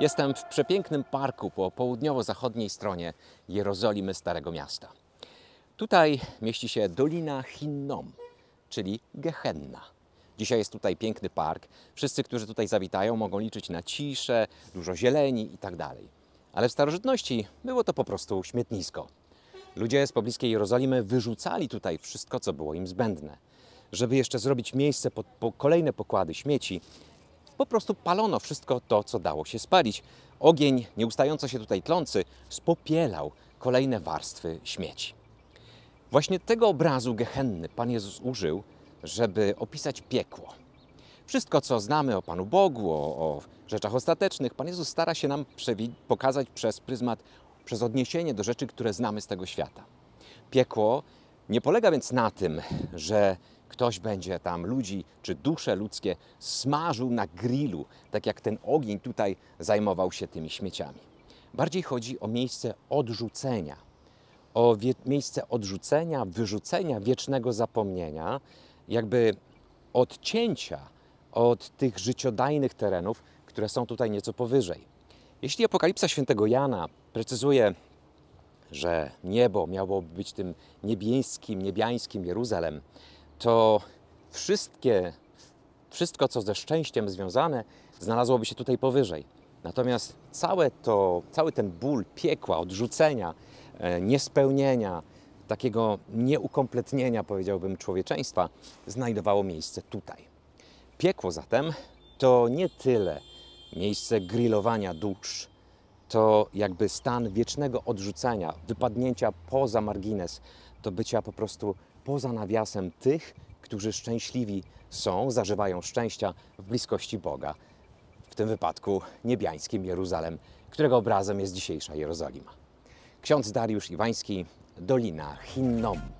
Jestem w przepięknym parku po południowo-zachodniej stronie Jerozolimy Starego Miasta. Tutaj mieści się Dolina Hinnom, czyli Gehenna. Dzisiaj jest tutaj piękny park. Wszyscy, którzy tutaj zawitają, mogą liczyć na ciszę, dużo zieleni itd. Tak Ale w starożytności było to po prostu śmietnisko. Ludzie z pobliskiej Jerozolimy wyrzucali tutaj wszystko, co było im zbędne. Żeby jeszcze zrobić miejsce pod po kolejne pokłady śmieci, po prostu palono wszystko to, co dało się spalić. Ogień, nieustająco się tutaj tlący, spopielał kolejne warstwy śmieci. Właśnie tego obrazu gehenny Pan Jezus użył, żeby opisać piekło. Wszystko, co znamy o Panu Bogu, o, o rzeczach ostatecznych, Pan Jezus stara się nam pokazać przez pryzmat, przez odniesienie do rzeczy, które znamy z tego świata. Piekło nie polega więc na tym, że Ktoś będzie tam ludzi czy dusze ludzkie smażył na grillu, tak jak ten ogień tutaj zajmował się tymi śmieciami. Bardziej chodzi o miejsce odrzucenia, o miejsce odrzucenia, wyrzucenia, wiecznego zapomnienia, jakby odcięcia od tych życiodajnych terenów, które są tutaj nieco powyżej. Jeśli Apokalipsa Świętego Jana precyzuje, że niebo miało być tym niebieskim, niebiańskim Jeruzalem, to wszystkie, wszystko co ze szczęściem związane, znalazłoby się tutaj powyżej. Natomiast całe to, cały ten ból piekła, odrzucenia, e, niespełnienia, takiego nieukompletnienia, powiedziałbym, człowieczeństwa, znajdowało miejsce tutaj. Piekło zatem to nie tyle miejsce grillowania dusz, to jakby stan wiecznego odrzucenia, wypadnięcia poza margines, do bycia po prostu poza nawiasem tych, którzy szczęśliwi są, zażywają szczęścia w bliskości Boga. W tym wypadku niebiańskim Jeruzalem, którego obrazem jest dzisiejsza Jerozolima. Ksiądz Dariusz Iwański, Dolina Hinnom.